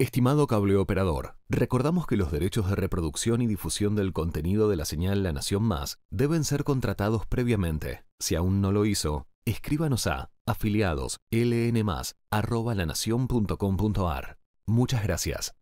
Estimado operador, recordamos que los derechos de reproducción y difusión del contenido de la señal La Nación Más deben ser contratados previamente. Si aún no lo hizo, escríbanos a afiliados ln Muchas gracias.